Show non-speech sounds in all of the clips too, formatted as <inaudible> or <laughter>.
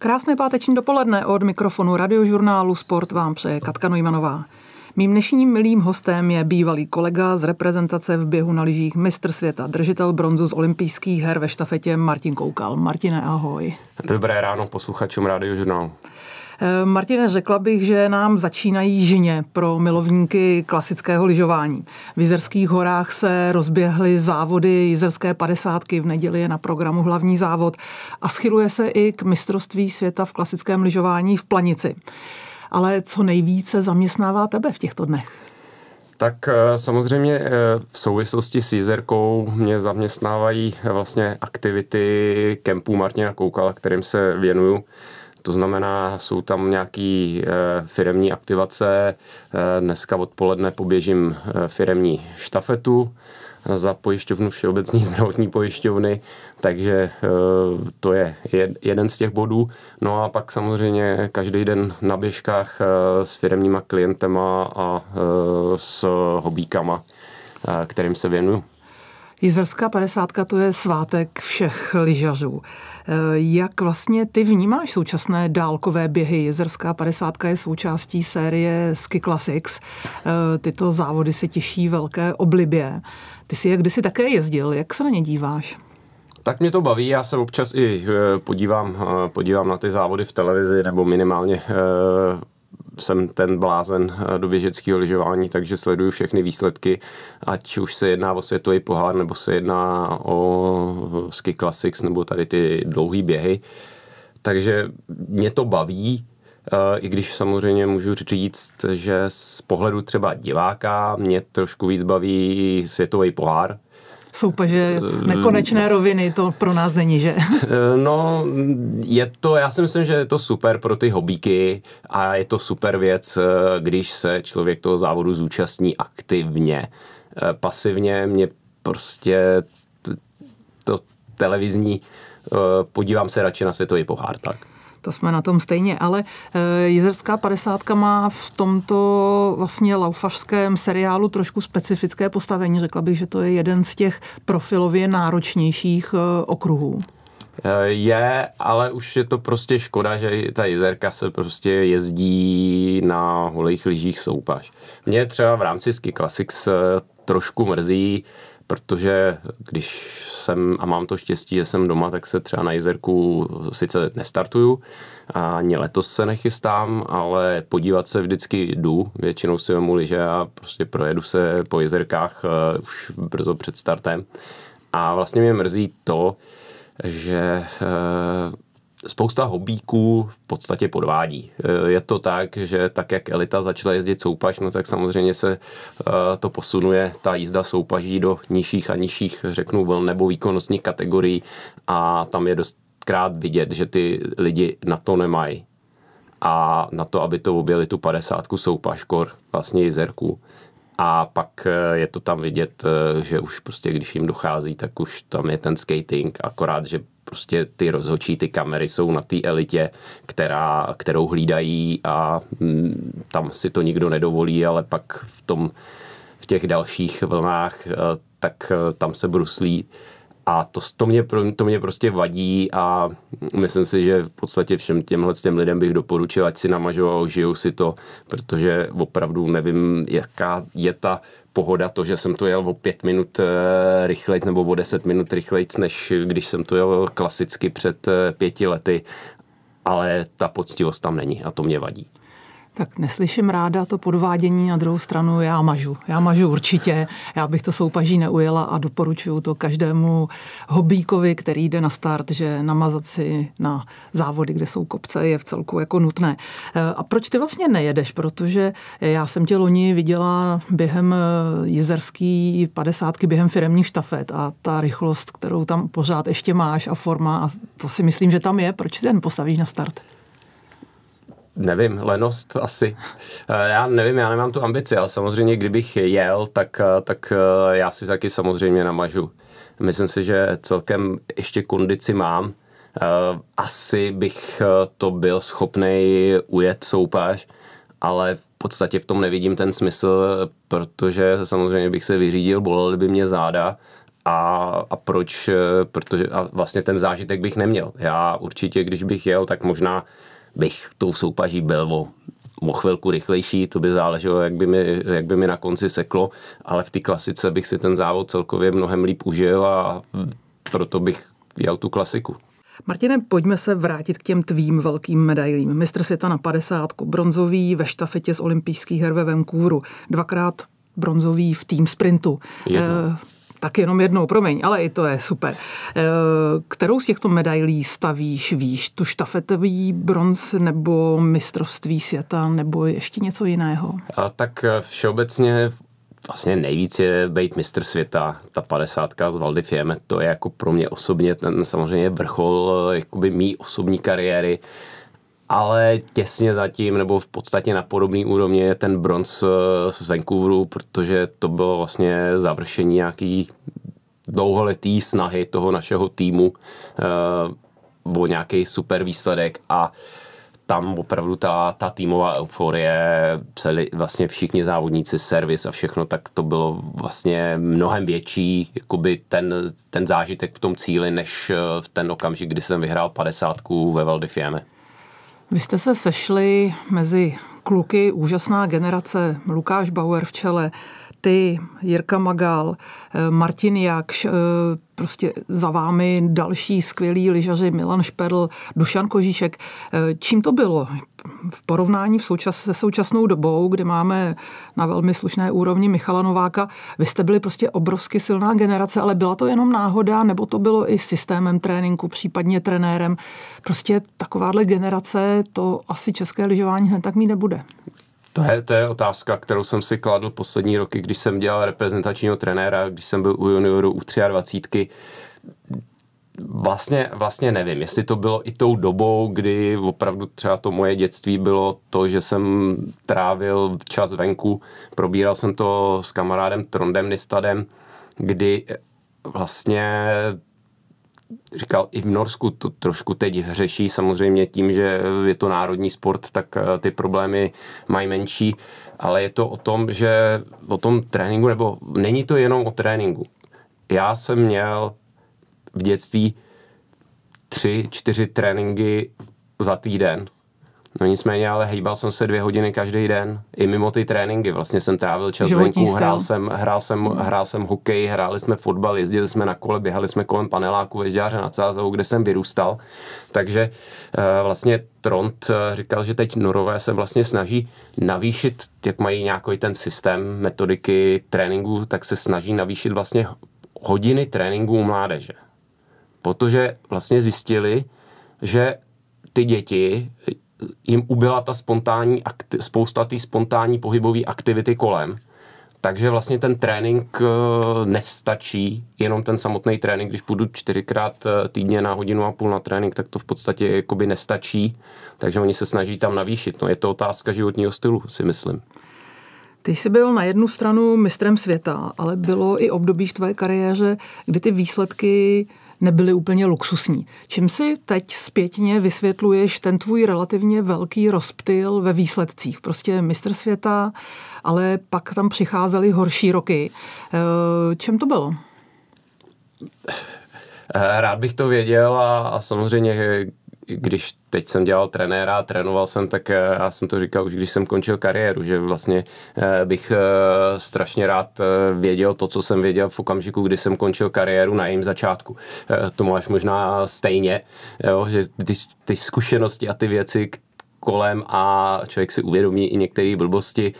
Krásné páteční dopoledne od mikrofonu radiožurnálu Sport vám přeje Katka Nojmanová. Mým dnešním milým hostem je bývalý kolega z reprezentace v běhu na lyžích mistr světa, držitel bronzu z olympijských her ve štafetě Martin Koukal. Martine, ahoj. Dobré ráno posluchačům radiožurnálu. Eh, Martine, řekla bych, že nám začínají žině pro milovníky klasického lyžování. V Jizerských horách se rozběhly závody Jizerské padesátky, v neděli je na programu hlavní závod a schyluje se i k mistrovství světa v klasickém lyžování v Planici. Ale co nejvíce zaměstnává tebe v těchto dnech? Tak eh, samozřejmě eh, v souvislosti s Jizerkou mě zaměstnávají vlastně aktivity kempu Martina Koukala, kterým se věnuju to znamená, jsou tam nějaké eh, firemní aktivace. Eh, dneska odpoledne poběžím eh, firemní štafetu za pojišťovnu Všeobecní zdravotní pojišťovny, takže to je jeden z těch bodů. No a pak samozřejmě každý den na běžkách s firmníma klientema a s hobíkama, kterým se věnuju. Jizerská padesátka to je svátek všech lyžařů. E, jak vlastně ty vnímáš současné dálkové běhy? Jizerská padesátka je součástí série Ski Classics. E, tyto závody se těší velké oblibě. Ty si je kdysi také jezdil. Jak se na ně díváš? Tak mě to baví, já se občas i e, podívám, podívám na ty závody v televizi nebo minimálně jsem ten blázen eh, do běžeckého lyžování, takže sleduju všechny výsledky, ať už se jedná o světový pohár, nebo se jedná o ski classics, nebo tady ty dlouhé běhy. Takže mě to baví, eh, i když samozřejmě můžu říct, že z pohledu třeba diváka mě trošku víc baví světový pohár, soupeže eh, nekonečné eh, roviny, to pro nás není, že? <laughs> Eh, no, je to, já si myslím, že je to super pro ty hobíky a je to super věc, když se člověk toho závodu zúčastní aktivně. Pasivně mě prostě to televizní, podívám se radši na světový pohár, tak to jsme na tom stejně, ale eh, jezerská padesátka má v tomto vlastně laufařském seriálu trošku specifické postavení. Řekla bych, že to je jeden z těch profilově náročnějších eh, okruhů. Eh, je, ale už je to prostě škoda, že ta jezerka se prostě jezdí na holých lyžích soupaž. Mě třeba v rámci Ski Classics trošku mrzí, protože když jsem, a mám to štěstí, že jsem doma, tak se třeba na jezerku sice nestartuju, a ani letos se nechystám, ale podívat se vždycky jdu, většinou si vemu liže a prostě projedu se po jezerkách eh, už brzo před startem. A vlastně mě mrzí to, že eh, spousta hobíků v podstatě podvádí. E, je to tak, že tak, jak elita začala jezdit soupaž, no tak samozřejmě se e, to posunuje, ta jízda soupaží do nižších a nižších, řeknu, vln nebo výkonnostních kategorií a tam je dost krát vidět, že ty lidi na to nemají a na to, aby to objeli tu padesátku soupaškor, vlastně jezerku. A pak e, je to tam vidět, že už prostě, když jim dochází, tak už tam je ten skating, akorát, že prostě ty rozhočí, ty kamery jsou na té elitě, která, kterou hlídají a mm, tam si to nikdo nedovolí, ale pak v tom v těch dalších vlnách, eh, tak eh, tam se bruslí. A to, to, mě, to mě prostě vadí a myslím si, že v podstatě všem těmhle těm lidem bych doporučil, ať si namažou a ožijou si to, protože opravdu nevím, jaká je ta pohoda to, že jsem to jel o pět minut eh, rychlejc nebo o deset minut rychlejc, než když jsem to jel klasicky před eh, pěti lety ale ta poctivost tam není a to mě vadí. Tak neslyším ráda to podvádění, na druhou stranu já mažu. Já mažu určitě, já bych to soupaží neujela a doporučuju to každému hobíkovi, který jde na start, že namazat si na závody, kde jsou kopce, je v celku jako nutné. E, a proč ty vlastně nejedeš? Protože já jsem tě loni viděla během e, jezerský padesátky, během firemních štafet a ta rychlost, kterou tam pořád ještě máš a forma, a to si myslím, že tam je. Proč ten postavíš na start? Nevím, lenost asi. Eh, já nevím, já nemám tu ambici, ale samozřejmě, kdybych jel, tak, eh, tak eh, já si taky samozřejmě namažu. Myslím si, že celkem ještě kondici mám. Asi bych to byl schopný ujet soupaž, ale v podstatě v tom nevidím ten smysl, protože samozřejmě bych se vyřídil, bolel by mě záda, a, a proč, protože a vlastně ten zážitek bych neměl. Já určitě, když bych jel, tak možná bych tou soupaží byl o, o chvilku rychlejší, to by záleželo, jak by, mi, jak by mi na konci seklo, ale v té klasice bych si ten závod celkově mnohem líp užil a proto bych jel tu klasiku. Martine, pojďme se vrátit k těm tvým velkým medailím. Mistr světa na 50, bronzový ve štafetě z olympijských her ve Vancouveru, dvakrát bronzový v tým sprintu. Jednou. Eh, tak jenom jednou, promiň, ale i to je super. Eh, kterou z těchto medailí stavíš výš? Tu štafetový bronz nebo mistrovství světa nebo ještě něco jiného? A tak eh, všeobecně vlastně nejvíc je být mistr světa. Ta padesátka z Valdy Fieme, to je jako pro mě osobně ten samozřejmě vrchol eh, jakoby mý osobní kariéry ale těsně zatím, nebo v podstatě na podobný úrovni je ten bronz eh, z Vancouveru, protože to bylo vlastně završení nějaký dlouholetý snahy toho našeho týmu eh, o nějaký super výsledek a tam opravdu ta, ta týmová euforie, celi, vlastně všichni závodníci, servis a všechno, tak to bylo vlastně mnohem větší, jakoby ten, ten zážitek v tom cíli, než eh, v ten okamžik, kdy jsem vyhrál padesátku ve Valdifieme. Vy jste se sešli mezi kluky úžasná generace Lukáš Bauer v čele, ty, Jirka Magal, eh, Martin Jakš, eh, prostě za vámi další skvělí lyžaři Milan Šperl, Dušan Kožíšek. Eh, čím to bylo v porovnání v součas, se současnou dobou, kde máme na velmi slušné úrovni Michala Nováka? Vy jste byli prostě obrovsky silná generace, ale byla to jenom náhoda, nebo to bylo i systémem tréninku, případně trenérem? Prostě takováhle generace, to asi české lyžování hned tak mít nebude. To je, to je otázka, kterou jsem si kladl poslední roky, když jsem dělal reprezentačního trenéra, když jsem byl u junioru u 23. Vlastně, vlastně nevím, jestli to bylo i tou dobou, kdy opravdu třeba to moje dětství bylo to, že jsem trávil čas venku, probíral jsem to s kamarádem Trondem Nistadem, kdy vlastně říkal, i v Norsku to trošku teď hřeší, samozřejmě tím, že je to národní sport, tak eh, ty problémy mají menší, ale je to o tom, že o tom tréninku, nebo není to jenom o tréninku. Já jsem měl v dětství tři, čtyři tréninky za týden No nicméně, ale hejbal jsem se dvě hodiny každý den, i mimo ty tréninky. Vlastně jsem trávil čas Životní venku, hrál jsem, hrál, jsem, hmm. hrál jsem hokej, hráli jsme fotbal, jezdili jsme na kole, běhali jsme kolem paneláku Vežďáře nad Sázovou, kde jsem vyrůstal. Takže eh, vlastně Trond eh, říkal, že teď Norové se vlastně snaží navýšit, jak mají nějaký ten systém, metodiky tréninku, tak se snaží navýšit vlastně hodiny tréninku u mládeže. Protože vlastně zjistili, že ty děti jim ubyla ta spontánní akti- spousta té spontánní pohybové aktivity kolem. Takže vlastně ten trénink eh, nestačí, jenom ten samotný trénink, když půjdu čtyřikrát eh, týdně na hodinu a půl na trénink, tak to v podstatě jakoby nestačí, takže oni se snaží tam navýšit. No, je to otázka životního stylu, si myslím. Ty jsi byl na jednu stranu mistrem světa, ale bylo i období v tvé kariéře, kdy ty výsledky nebyly úplně luxusní. Čím si teď zpětně vysvětluješ ten tvůj relativně velký rozptyl ve výsledcích? Prostě mistr světa, ale pak tam přicházely horší roky. Eh, čem to bylo? Eh, rád bych to věděl a, a samozřejmě když teď jsem dělal trenéra a trénoval jsem, tak eh, já jsem to říkal už, když jsem končil kariéru, že vlastně eh, bych eh, strašně rád věděl to, co jsem věděl v okamžiku, kdy jsem končil kariéru na jejím začátku. To máš možná stejně, jo, že ty, ty zkušenosti a ty věci, kolem a člověk si uvědomí i některé blbosti,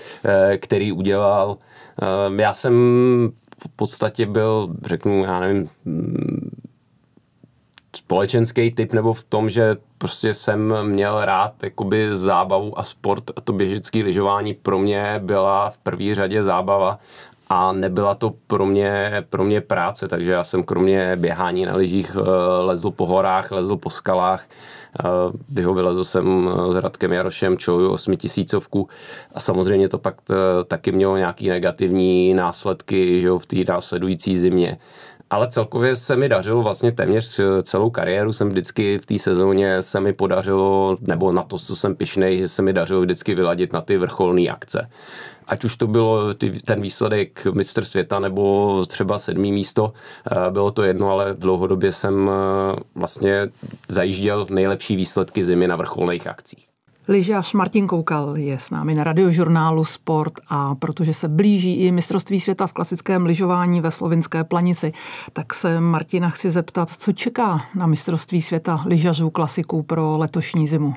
který udělal. Já jsem v podstatě byl, řeknu, já nevím, společenský typ nebo v tom, že prostě jsem měl rád jakoby zábavu a sport a to běžecké lyžování pro mě byla v první řadě zábava a nebyla to pro mě, pro mě práce, takže já jsem kromě běhání na lyžích eh, lezl po horách, lezl po skalách, eh, Vyho vylezl jsem eh, s Radkem Jarošem, čoju osmitisícovku a samozřejmě to pak taky mělo nějaký negativní následky že v té následující zimě ale celkově se mi dařilo vlastně téměř eh, celou kariéru jsem vždycky v té sezóně se mi podařilo, nebo na to, co jsem pišnej, že se mi dařilo vždycky vyladit na ty vrcholné akce. Ať už to bylo ty, ten výsledek mistr světa nebo třeba sedmý místo, eh, bylo to jedno, ale dlouhodobě jsem eh, vlastně zajížděl nejlepší výsledky zimy na vrcholných akcích. Lyžař Martin Koukal je s námi na radiožurnálu Sport a protože se blíží i mistrovství světa v klasickém lyžování ve slovinské planici, tak se Martina chci zeptat, co čeká na mistrovství světa lyžařů klasiků pro letošní zimu.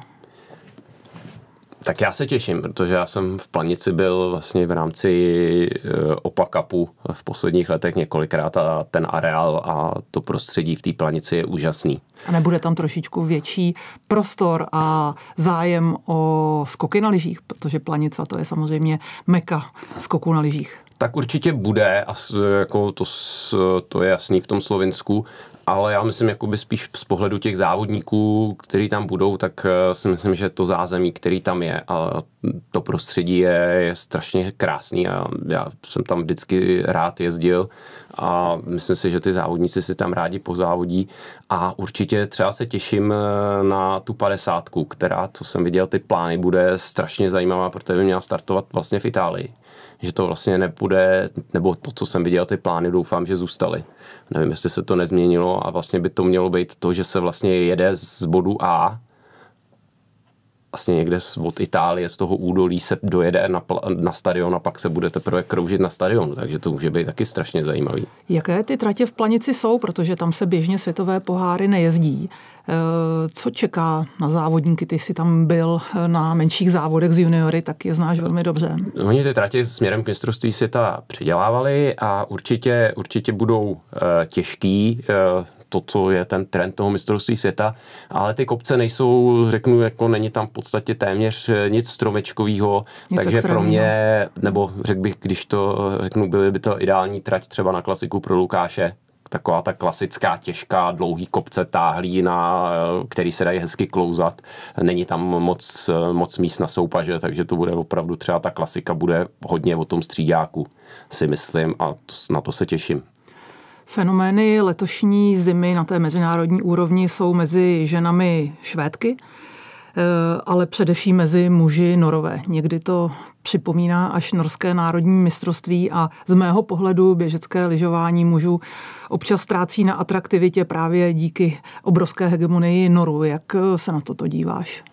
Tak já se těším, protože já jsem v Planici byl vlastně v rámci eh, opakapu v posledních letech několikrát a ten areál a to prostředí v té Planici je úžasný. A nebude tam trošičku větší prostor a zájem o skoky na lyžích, protože Planica to je samozřejmě meka skoků na lyžích. Tak určitě bude, a jako to, to je jasný v tom Slovensku ale já myslím jakoby spíš z pohledu těch závodníků, kteří tam budou, tak eh, si myslím, že to zázemí, který tam je a to prostředí je, je strašně krásný a já jsem tam vždycky rád jezdil a myslím si, že ty závodníci si tam rádi pozávodí a určitě třeba se těším eh, na tu padesátku, která, co jsem viděl, ty plány bude strašně zajímavá, protože by měla startovat vlastně v Itálii že to vlastně nepůjde, nebo to, co jsem viděl, ty plány doufám, že zůstaly. Nevím, jestli se to nezměnilo a vlastně by to mělo být to, že se vlastně jede z bodu A vlastně někde od Itálie z toho údolí se dojede na, na stadion a pak se bude teprve kroužit na stadion, takže to může být taky strašně zajímavý. Jaké ty tratě v Planici jsou, protože tam se běžně světové poháry nejezdí. E, co čeká na závodníky? Ty jsi tam byl e, na menších závodech z juniory, tak je znáš velmi dobře. Oni ty tratě směrem k mistrovství světa předělávali a určitě, určitě budou e, těžký to, co je ten trend toho mistrovství světa, ale ty kopce nejsou, řeknu, jako není tam v podstatě téměř eh, nic stromečkového, takže pro mě, nebo řekl bych, když to eh, řeknu, byly by to ideální trať třeba na klasiku pro Lukáše, taková ta klasická těžká, dlouhý kopce táhlí, na, eh, který se dají hezky klouzat. Není tam moc, moc míst na soupaže, takže to bude opravdu třeba ta klasika bude hodně o tom střídáku, si myslím, a to, na to se těším. Fenomény letošní zimy na té mezinárodní úrovni jsou mezi ženami švédky, eh, ale především mezi muži norové. Někdy to připomíná až norské národní mistrovství a z mého pohledu běžecké lyžování mužů občas ztrácí na atraktivitě právě díky obrovské hegemonii Noru. Jak se na toto díváš?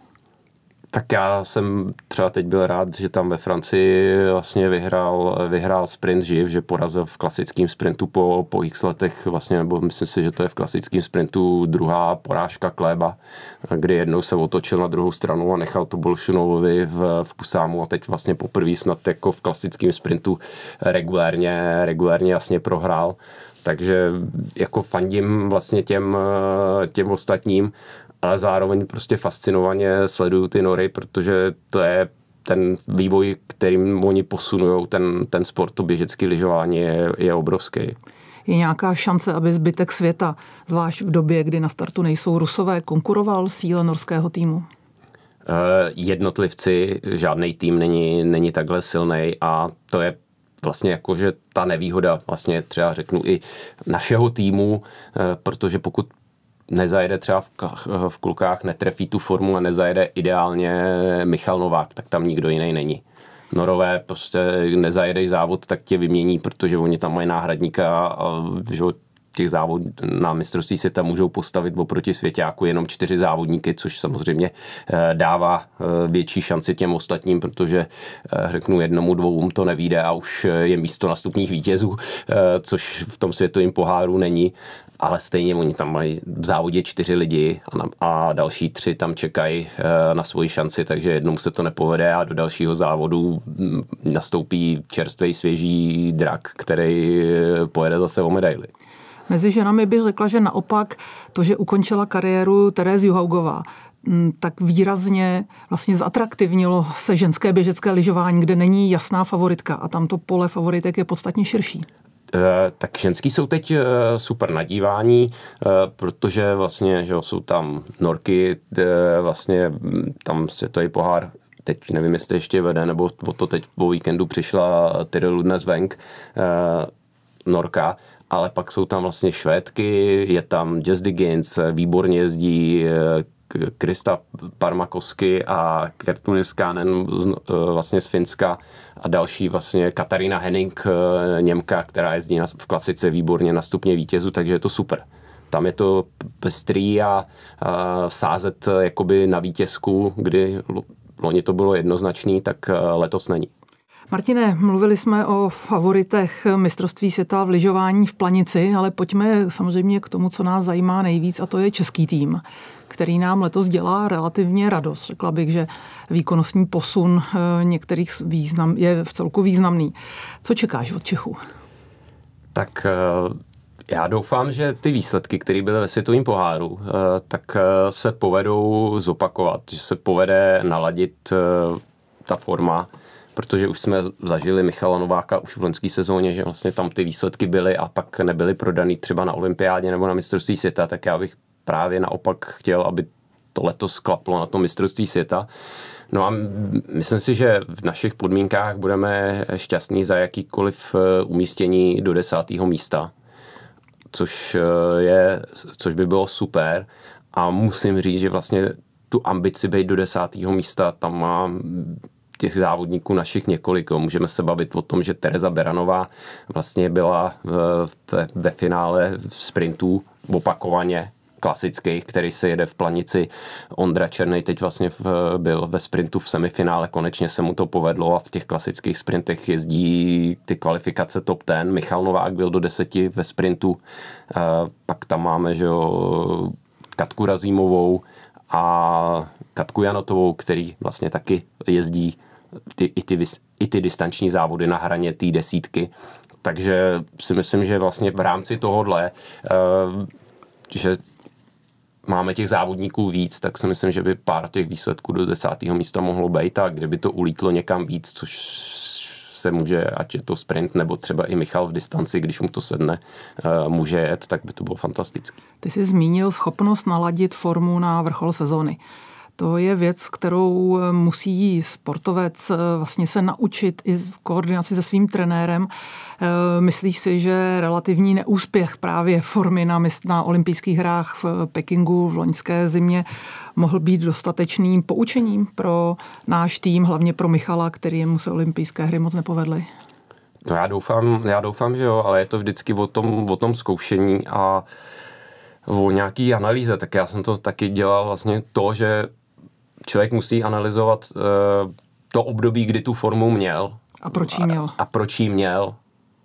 Tak já jsem třeba teď byl rád, že tam ve Francii vlastně vyhrál, vyhrál sprint živ, že porazil v klasickém sprintu po, po x letech vlastně, nebo myslím si, že to je v klasickém sprintu druhá porážka Kléba, kdy jednou se otočil na druhou stranu a nechal to Bolšunovovi v, v Kusámu a teď vlastně poprvé snad jako v klasickém sprintu regulérně, regulérně jasně prohrál takže jako fandím vlastně těm, těm ostatním ale zároveň prostě fascinovaně sleduju ty nory, protože to je ten vývoj, kterým oni posunují ten, ten sport, to běžecké lyžování je, je obrovský je nějaká šance, aby zbytek světa, zvlášť v době, kdy na startu nejsou rusové, konkuroval síle norského týmu? Eh, jednotlivci, žádný tým není, není takhle silný a to je vlastně jako že ta nevýhoda, vlastně třeba řeknu i našeho týmu, eh, protože pokud nezajede třeba v, v klukách, netrefí tu formu a nezajede ideálně Michal Novák, tak tam nikdo jiný není. Norové prostě nezajedej závod, tak tě vymění, protože oni tam mají náhradníka a že těch závod na mistrovství tam můžou postavit oproti světáku jenom čtyři závodníky, což samozřejmě eh, dává eh, větší šanci těm ostatním, protože eh, řeknu jednomu, dvou to nevíde a už je místo nastupních vítězů, což v tom světovém poháru není ale stejně oni tam mají v závodě čtyři lidi a, na, a další tři tam čekají eh, na svoji šanci, takže jednou se to nepovede a do dalšího závodu hm, nastoupí čerstvý, svěží drak, který eh, pojede zase o medaily. Mezi ženami bych řekla, že naopak to, že ukončila kariéru Terez Juhaugová, hm, tak výrazně vlastně zatraktivnilo se ženské běžecké lyžování, kde není jasná favoritka a tam to pole favoritek je podstatně širší. Eh, tak ženský jsou teď eh, super nadívání, eh, protože vlastně že jsou tam norky, vlastně hm, tam to je pohár teď nevím, jestli ještě vede, nebo o to teď po víkendu přišla Tyril dnes venk, Norka, ale pak jsou tam vlastně Švédky, je tam Jazz Diggins, výborně jezdí Krista Parmakosky a Kertunis Kanen eh, vlastně z Finska a další vlastně Katarina Henning, eh, Němka, která jezdí v klasice výborně na stupně vítězu, takže je to super. Tam je to pestrý a, a sázet eh, jakoby na vítězku, kdy loni to bylo jednoznačný, tak letos není. Martine, mluvili jsme o favoritech mistrovství světa v lyžování v Planici, ale pojďme samozřejmě k tomu, co nás zajímá nejvíc, a to je český tým který nám letos dělá relativně radost. Řekla bych, že výkonnostní posun eh, některých význam je v celku významný. Co čekáš od Čechů? Tak eh, já doufám, že ty výsledky, které byly ve světovém poháru, eh, tak se povedou zopakovat, že se povede naladit ta forma, protože už jsme zažili Michala Nováka už v loňské sezóně, že vlastně tam ty výsledky byly a pak nebyly prodaný třeba na olympiádě nebo na mistrovství světa, tak já bych právě naopak chtěl, aby to letos klaplo na tom mistrovství světa. No a myslím si, že v našich podmínkách budeme šťastní za jakýkoliv e, umístění do desátého místa, což, e, je, což by bylo super. A musím říct, že vlastně tu ambici být do desátého místa, tam má těch závodníků našich několik. Můžeme se bavit o tom, že Tereza Beranová vlastně byla ve, ve finále sprintů opakovaně klasických, který se jede v planici. Ondra Černý teď vlastně v, byl ve sprintu v semifinále, konečně se mu to povedlo a v těch klasických sprintech jezdí ty kvalifikace top ten. Michal Novák byl do deseti ve sprintu, eh, pak tam máme, že jo, Katku Razímovou a Katku Janotovou, který vlastně taky jezdí ty, i, ty, i ty distanční závody na hraně té desítky. Takže si myslím, že vlastně v rámci tohohle, eh, že máme těch závodníků víc, tak si myslím, že by pár těch výsledků do desátého místa mohlo být a kdyby to ulítlo někam víc, což se může, ať je to sprint, nebo třeba i Michal v distanci, když mu to sedne, eh, může jet, tak by to bylo fantastické. Ty jsi zmínil schopnost naladit formu na vrchol sezóny. To je věc, kterou eh, musí sportovec eh, vlastně se naučit i v koordinaci se svým trenérem. Eh, myslíš si, že relativní neúspěch právě formy na, na olympijských hrách v Pekingu v loňské zimě mohl být dostatečným poučením pro náš tým, hlavně pro Michala, který mu se olympijské hry moc nepovedly? No já doufám, já doufám, že jo, ale je to vždycky o tom, o tom zkoušení a o nějaký analýze, tak já jsem to taky dělal vlastně to, že člověk musí analyzovat uh, to období, kdy tu formu měl. A proč ji měl. A, a proč ji měl.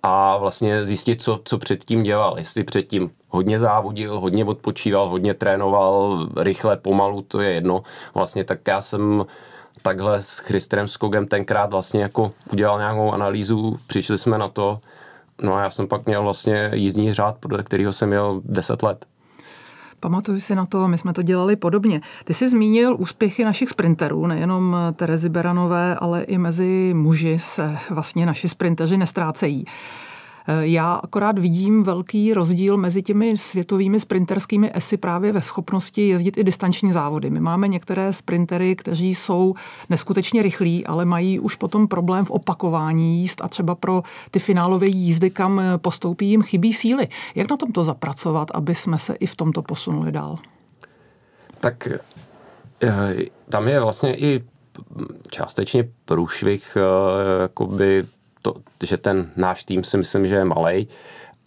A vlastně zjistit, co, co předtím dělal. Jestli předtím hodně závodil, hodně odpočíval, hodně trénoval, rychle, pomalu, to je jedno. Vlastně tak já jsem takhle s Christerem Skogem tenkrát vlastně jako udělal nějakou analýzu, přišli jsme na to, no a já jsem pak měl vlastně jízdní řád, podle kterého jsem měl 10 let. Pamatuju si na to, my jsme to dělali podobně. Ty jsi zmínil úspěchy našich sprinterů, nejenom Terezy Beranové, ale i mezi muži se vlastně naši sprinteři nestrácejí. Já akorát vidím velký rozdíl mezi těmi světovými sprinterskými esy právě ve schopnosti jezdit i distanční závody. My máme některé sprintery, kteří jsou neskutečně rychlí, ale mají už potom problém v opakování jíst a třeba pro ty finálové jízdy, kam postoupí, jim chybí síly. Jak na tomto zapracovat, aby jsme se i v tomto posunuli dál? Tak eh, tam je vlastně i částečně průšvih eh, jakoby to, že ten náš tým si myslím, že je malý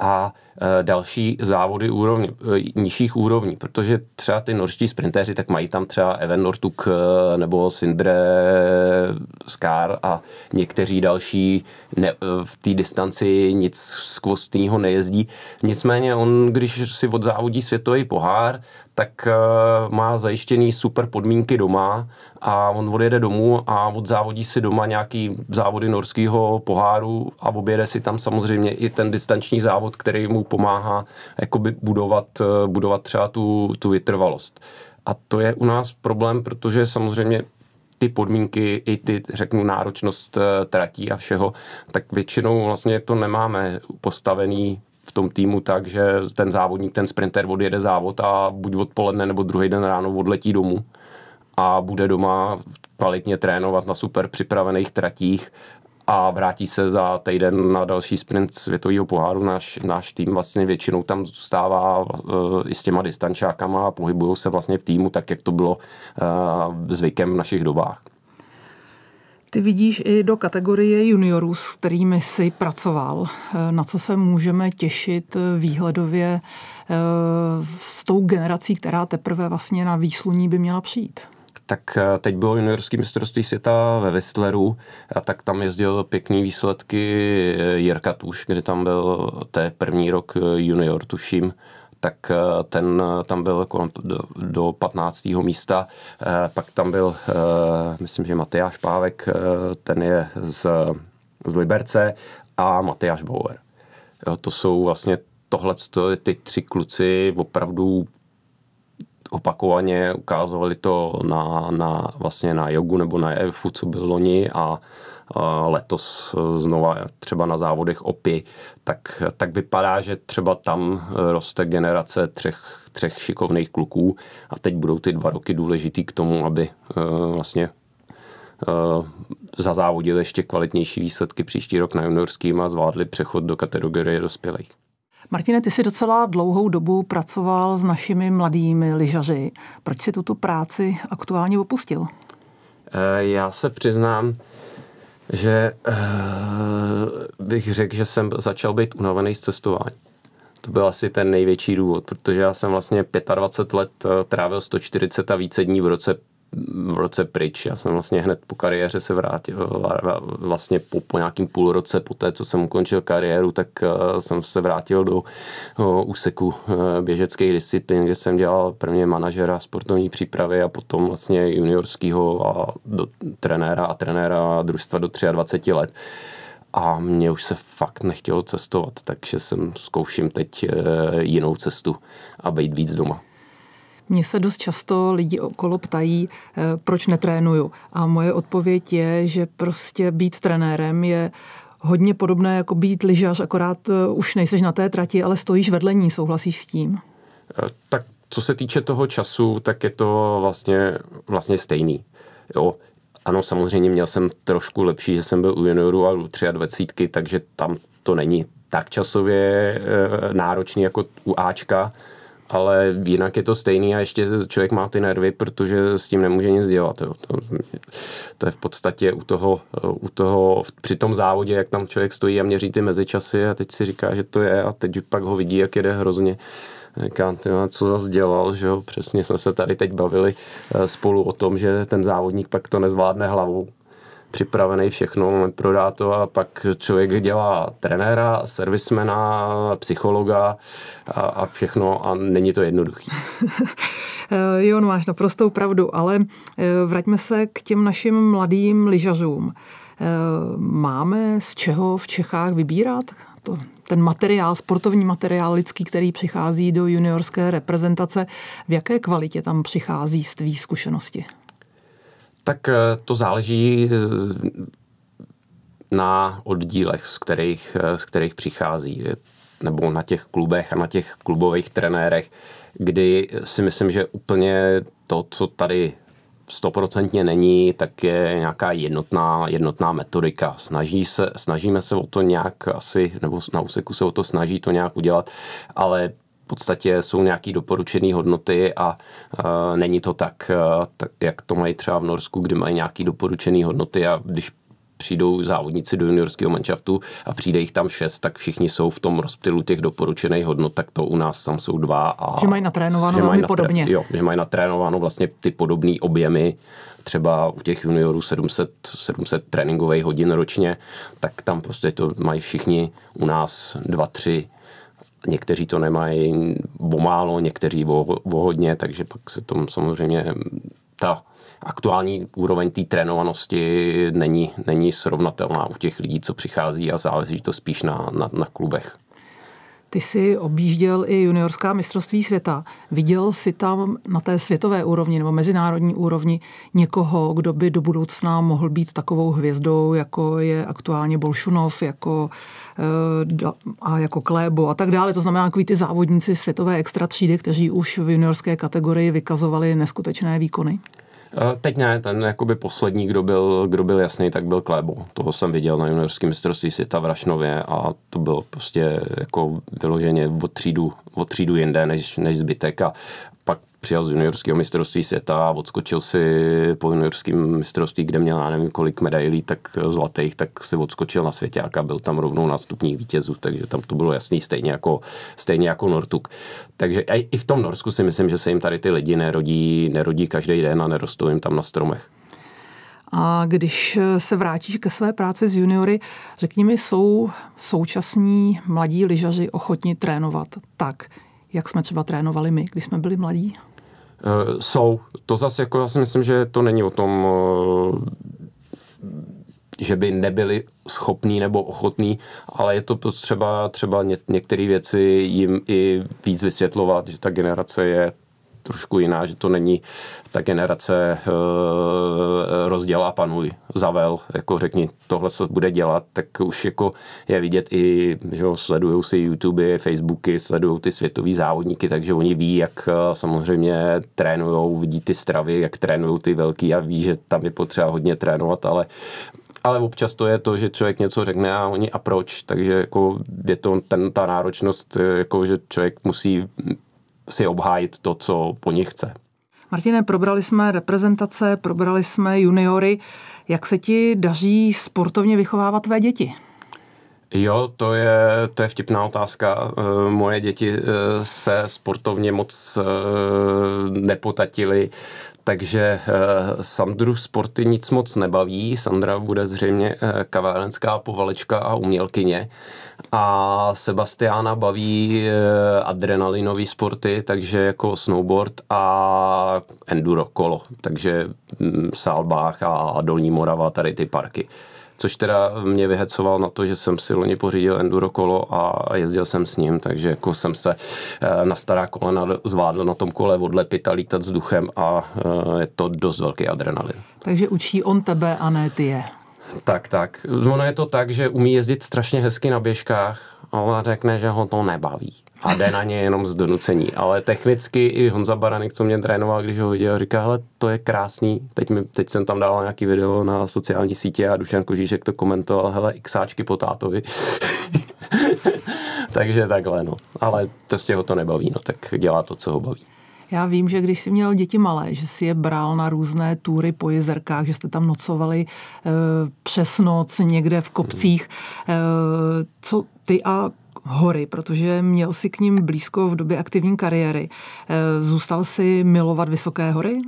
a Eh, další závody úrovni, eh, nižších úrovní, protože třeba ty norští sprintéři tak mají tam třeba Evan Nortuk eh, nebo Sindre Skar a někteří další ne, v té distanci nic skvostného nejezdí. Nicméně on, když si odzávodí světový pohár, tak má zajištěný super podmínky doma a on odjede domů a odzávodí si doma nějaký závody norského poháru a objede si tam samozřejmě i ten distanční závod, který mu pomáhá jakoby budovat, eh, budovat třeba tu, tu vytrvalost. A to je u nás problém, protože samozřejmě ty podmínky, i ty, řeknu, náročnost eh, tratí a všeho, tak většinou vlastně to nemáme postavený v tom týmu tak, že ten závodník, ten sprinter odjede závod a buď odpoledne nebo druhý den ráno odletí domů a bude doma kvalitně trénovat na super připravených tratích a vrátí se za týden na další sprint světového poháru. Náš, náš tým vlastně většinou tam zůstává uh, i s těma distančákama a pohybují se vlastně v týmu tak, jak to bylo uh, zvykem v našich dobách. Ty vidíš i do kategorie juniorů, s kterými jsi pracoval. Eh, na co se můžeme těšit výhledově s tou generací, která teprve vlastně na výsluní by měla přijít? tak eh, teď bylo juniorský mistrovství světa ve Whistleru a tak tam jezdil pěkný výsledky eh, Jirka Tuš, kdy tam byl té první rok eh, junior, tuším, tak ten tam byl do, do 15. místa. Pak tam byl, myslím, že Matyáš Pávek, ten je z, z Liberce a Matyáš Bauer. To jsou vlastně tohle, ty tři kluci opravdu opakovaně, ukázovali to na, na, vlastně na jogu nebo na EFu, co byl loni a letos znova třeba na závodech OPI, tak, tak vypadá, že třeba tam roste generace třech, třech šikovných kluků a teď budou ty dva roky důležitý k tomu, aby e, vlastně e, zazávodili ještě kvalitnější výsledky příští rok na juniorským a zvládli přechod do kategorie dospělých. Martine, ty jsi docela dlouhou dobu pracoval s našimi mladými lyžaři. Proč si tuto práci aktuálně opustil? Eh, já se přiznám, že eh, bych řekl, že jsem začal být unavený z cestování. To byl asi ten největší důvod, protože já jsem vlastně 25 let eh, trávil 140 a více dní v roce v roce pryč. Já jsem vlastně hned po kariéře se vrátil, vlastně po, po nějakým půl roce po té, co jsem ukončil kariéru, tak eh, jsem se vrátil do úseku eh, běžeckých disciplín, kde jsem dělal prvně manažera sportovní přípravy a potom vlastně juniorského a do, trenéra a trenéra družstva do 23 let a mě už se fakt nechtělo cestovat, takže jsem zkouším teď eh, jinou cestu a být víc doma. Mně se dost často lidi okolo ptají, eh, proč netrénuju. A moje odpověď je, že prostě být trenérem je hodně podobné jako být lyžař, akorát eh, už nejseš na té trati, ale stojíš vedle ní, souhlasíš s tím? Eh, tak co se týče toho času, tak je to vlastně, vlastně stejný. Jo, ano, samozřejmě měl jsem trošku lepší, že jsem byl u juniorů a u 23, takže tam to není tak časově náročný jako u Ačka, ale jinak je to stejný a ještě člověk má ty nervy, protože s tím nemůže nic dělat. Jo. To, to je v podstatě u toho, u toho, při tom závodě, jak tam člověk stojí a měří ty mezičasy a teď si říká, že to je a teď pak ho vidí, jak jede hrozně. Říká, co zase dělal, že jo? Přesně jsme se tady teď bavili eh, spolu o tom, že ten závodník pak to nezvládne hlavou připravený všechno, moment prodá to a pak člověk dělá trenéra, servismena, psychologa a, a všechno a není to jednoduchý. <laughs> jo, no máš naprostou pravdu, ale eh, vraťme se k těm našim mladým lyžařům. Eh, máme z čeho v Čechách vybírat? To, ten materiál, sportovní materiál lidský, který přichází do juniorské reprezentace, v jaké kvalitě tam přichází z tvých zkušenosti? Tak eh, to záleží eh, na oddílech, z kterých, eh, z kterých přichází, nebo na těch klubech a na těch klubových trenérech, kdy si myslím, že úplně to, co tady stoprocentně není, tak je nějaká jednotná, jednotná metodika. Snaží se, snažíme se o to nějak asi, nebo na úseku se o to snaží to nějak udělat, ale podstatě jsou nějaké doporučené hodnoty a uh, není to tak, uh, tak, jak to mají třeba v Norsku, kdy mají nějaké doporučené hodnoty a když přijdou závodníci do juniorského manšaftu a přijde jich tam šest, tak všichni jsou v tom rozptylu těch doporučených hodnot, tak to u nás tam jsou dva. A že mají natrénováno že mají podobně. Jo, že mají natrénováno vlastně ty podobné objemy, třeba u těch juniorů 700, 700 tréninkových hodin ročně, tak tam prostě to mají všichni u nás dva, tři Někteří to nemají o málo, někteří o, hodně, takže pak se tom samozřejmě ta aktuální úroveň té trénovanosti není, není srovnatelná u těch lidí, co přichází a záleží to spíš na, na, na klubech. Ty jsi objížděl i juniorská mistrovství světa. Viděl si tam na té světové úrovni nebo mezinárodní úrovni někoho, kdo by do budoucna mohl být takovou hvězdou, jako je aktuálně Bolšunov, jako, eh, a jako Klébo a tak dále. To znamená, jako ty závodníci světové extra třídy, kteří už v juniorské kategorii vykazovali neskutečné výkony. Eh, teď ne, ten jakoby poslední, kdo byl, kdo byl jasný, tak byl Klebo. Toho jsem viděl na juniorském mistrovství světa v Rašnově a to bylo prostě jako vyloženě o třídu, o třídu jinde než, než zbytek a, přijal z juniorského mistrovství světa a odskočil si po juniorském mistrovství, kde měl já nevím kolik medailí, tak zlatých, tak si odskočil na světě, a byl tam rovnou nástupní vítězů, takže tam to bylo jasný, stejně jako, stejně jako Nortuk. Takže i v tom Norsku si myslím, že se jim tady ty lidi nerodí, nerodí každý den a nerostou jim tam na stromech. A když se vrátíš ke své práci s juniory, řekni mi, jsou současní mladí lyžaři ochotni trénovat tak, jak jsme třeba trénovali my, když jsme byli mladí? Eh, jsou. To zase, jako já si myslím, že to není o tom, eh, že by nebyli schopní nebo ochotní, ale je to třeba, třeba některé věci jim i víc vysvětlovat, že ta generace je trošku jiná, že to není ta generace eh, eh, rozděl a panuj, zavel, jako řekni, tohle se bude dělat, tak už jako je vidět i, že sledují si YouTube, Facebooky, sledují ty světové závodníky, takže oni ví, jak eh, samozřejmě trénují, vidí ty stravy, jak trénují ty velký a ví, že tam je potřeba hodně trénovat, ale ale občas to je to, že člověk něco řekne a oni a proč, takže jako je to ten, ta náročnost, jako že člověk musí si obhájit to, co po nich chce. Martine, probrali jsme reprezentace, probrali jsme juniory. Jak se ti daří sportovně vychovávat tvé děti? Jo, to je, to je vtipná otázka. Eh, moje děti eh, se sportovně moc eh, nepotatily, takže Sandru sporty nic moc nebaví. Sandra bude zřejmě kavárenská povalečka a umělkyně a Sebastiána baví eh, adrenalinové sporty, takže jako snowboard a enduro kolo, takže mm, Sálbách a Dolní Morava, tady ty parky. Což teda mě vyhecoval na to, že jsem si loni pořídil enduro kolo a jezdil jsem s ním, takže jako jsem se eh, na stará kolena zvládl na tom kole odlepit a lítat duchem a eh, je to dost velký adrenalin. Takže učí on tebe a ne ty je. Tak, tak. Ono je to tak, že umí jezdit strašně hezky na běžkách, ale řekne, že ho to nebaví. A jde na ně jenom z donucení. Ale technicky i Honza Baranek, co mě trénoval, když ho viděl, říká, hele, to je krásný. Teď, mi, teď jsem tam dal nějaký video na sociální sítě a Dušan Kožíšek to komentoval, hele, xáčky po tátovi. <laughs> Takže takhle, no. Ale prostě ho to nebaví, no, tak dělá to, co ho baví. Já vím, že když jsi měl děti malé, že si je bral na různé túry po jezerkách, že jste tam nocovali e, přes noc někde v kopcích. E, co ty a hory, protože měl si k ním blízko v době aktivní kariéry. E, zůstal si milovat vysoké hory?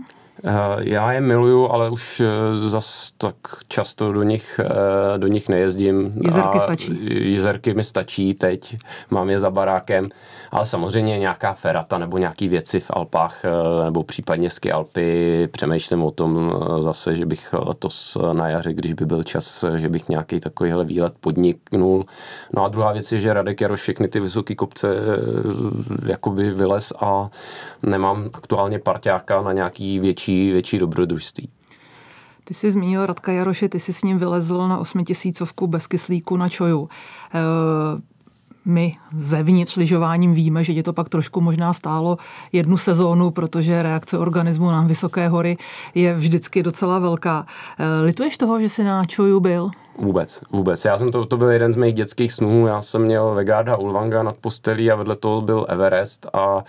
Já je miluju, ale už zas tak často do nich, do nich nejezdím. Jezerky stačí? Jezerky mi stačí teď, mám je za barákem ale samozřejmě nějaká ferata nebo nějaký věci v Alpách eh, nebo případně ski Alpy, přemýšlím o tom eh, zase, že bych eh, letos na jaře, když by byl čas, že bych nějaký takovýhle výlet podniknul. No a druhá věc je, že Radek Jaroš všechny ty vysoké kopce jakoby vylez a nemám aktuálně parťáka na nějaký větší, větší dobrodružství. Ty jsi zmínil Radka Jaroše, ty jsi s ním vylezl na osmitisícovku bez kyslíku na Čoju my zevnitř lyžováním víme, že je to pak trošku možná stálo jednu sezónu, protože reakce organismu na vysoké hory je vždycky docela velká. Eh, lituješ toho, že jsi na Čoju byl? Vůbec, vůbec. Já jsem to, to byl jeden z mých dětských snů. Já jsem měl Vegarda Ulvanga nad postelí a vedle toho byl Everest a, a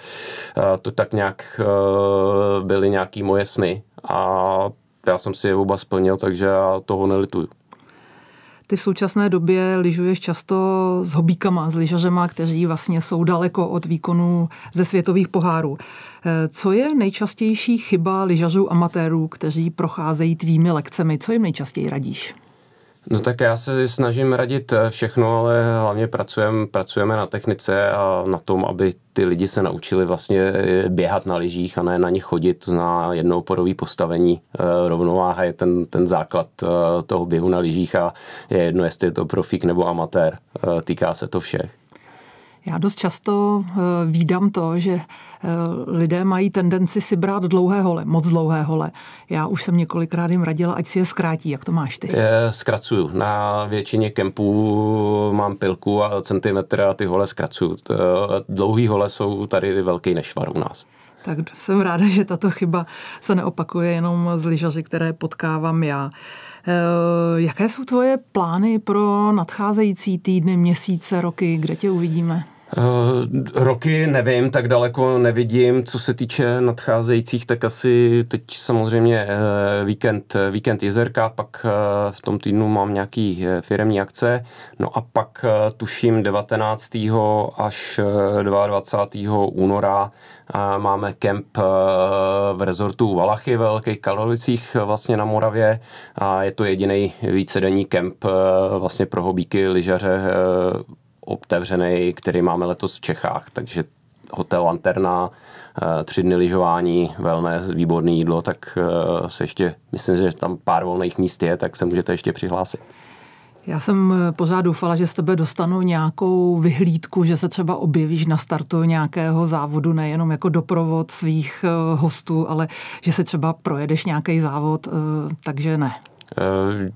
to tak nějak eh, byly nějaký moje sny. A já jsem si je oba splnil, takže já toho nelituju. Ty v současné době lyžuješ často s hobíkama, s lyžařema, kteří vlastně jsou daleko od výkonu ze světových pohárů. Eh, co je nejčastější chyba lyžařů amatérů, kteří procházejí tvými lekcemi? Co jim nejčastěji radíš? No tak já se snažím radit eh, všechno, ale hlavně pracujem, pracujeme na technice a na tom, aby ty lidi se naučili vlastně eh, běhat na lyžích a ne na nich chodit, na zná jednouporový postavení. Eh, rovnováha je ten, ten základ toho běhu na lyžích a je jedno, jestli je to profík nebo amatér. Týká se to všech. Já dost často eh, výdám to, že eh, lidé mají tendenci si brát dlouhé hole, moc dlouhé hole. Já už jsem několikrát jim radila, ať si je zkrátí. Jak to máš ty? Zkracuju. Na většině kempů mám pilku a centimetr a ty hole zkracuju. Dlouhý hole jsou tady velký nešvar u nás. Tak jsem ráda, že tato chyba se neopakuje jenom z lyžaři, které potkávám já. Eh, jaké jsou tvoje plány pro nadcházející týdny, měsíce, roky, kde tě uvidíme? Eh, roky nevím, tak daleko nevidím. Co se týče nadcházejících, tak asi teď samozřejmě eh, víkend, víkend Jezerka, pak eh, v tom týdnu mám nějaký firemní akce, no a pak tuším 19. až 22. února máme kemp v rezortu Valachy ve Velkých Kalolicích vlastně na Moravě a je to jediný vícedenní kemp vlastně pro hobíky, lyžaře otevřený, který máme letos v Čechách, takže hotel Lanterna, eh, tři dny lyžování, velmi výborné jídlo, tak eh, se ještě, myslím, že tam pár volných míst je, tak se můžete ještě přihlásit. Já jsem eh, pořád doufala, že z tebe dostanu nějakou vyhlídku, že se třeba objevíš na startu nějakého závodu, nejenom jako doprovod svých hostů, ale že se třeba projedeš nějaký závod, takže ne. Eh,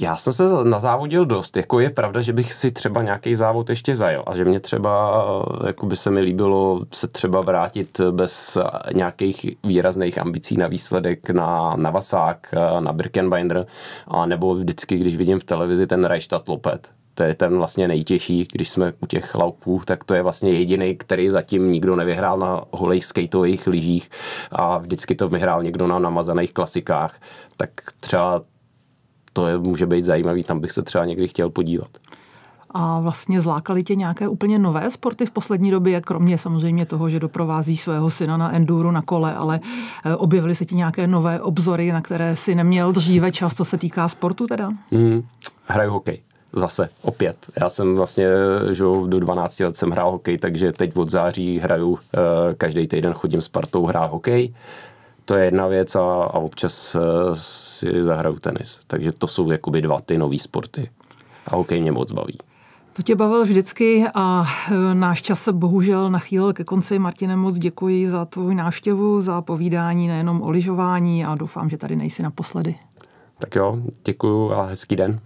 já jsem se nazávodil dost. Jako je pravda, že bych si třeba nějaký závod ještě zajel a že mě třeba, eh, jako by se mi líbilo se třeba vrátit bez nějakých výrazných ambicí na výsledek na, na Vasák, eh, na Birkenbinder, a nebo vždycky, když vidím v televizi ten Reichstadt Lopet, to je ten vlastně nejtěžší, když jsme u těch laupů, tak to je vlastně jediný, který zatím nikdo nevyhrál na holej skateových lyžích a vždycky to vyhrál někdo na namazaných klasikách. Tak třeba to je, může být zajímavý, tam bych se třeba někdy chtěl podívat. A vlastně zlákali tě nějaké úplně nové sporty v poslední době, kromě samozřejmě toho, že doprovází svého syna na enduro na kole, ale eh, objevily se ti nějaké nové obzory, na které si neměl dříve čas, co se týká sportu teda? Hmm, hraju hokej zase, opět. Já jsem vlastně, že do 12 let jsem hrál hokej, takže teď od září hraju, eh, každý týden chodím s partou hrát hokej to je jedna věc a, a občas eh, si zahraju tenis. Takže to jsou jakoby dva ty nové sporty. A hokej mě moc baví. To tě bavil vždycky a eh, náš čas se bohužel nachýlil ke konci. Martine, moc děkuji za tvou návštěvu, za povídání nejenom o lyžování a doufám, že tady nejsi naposledy. Tak jo, děkuju a hezký den.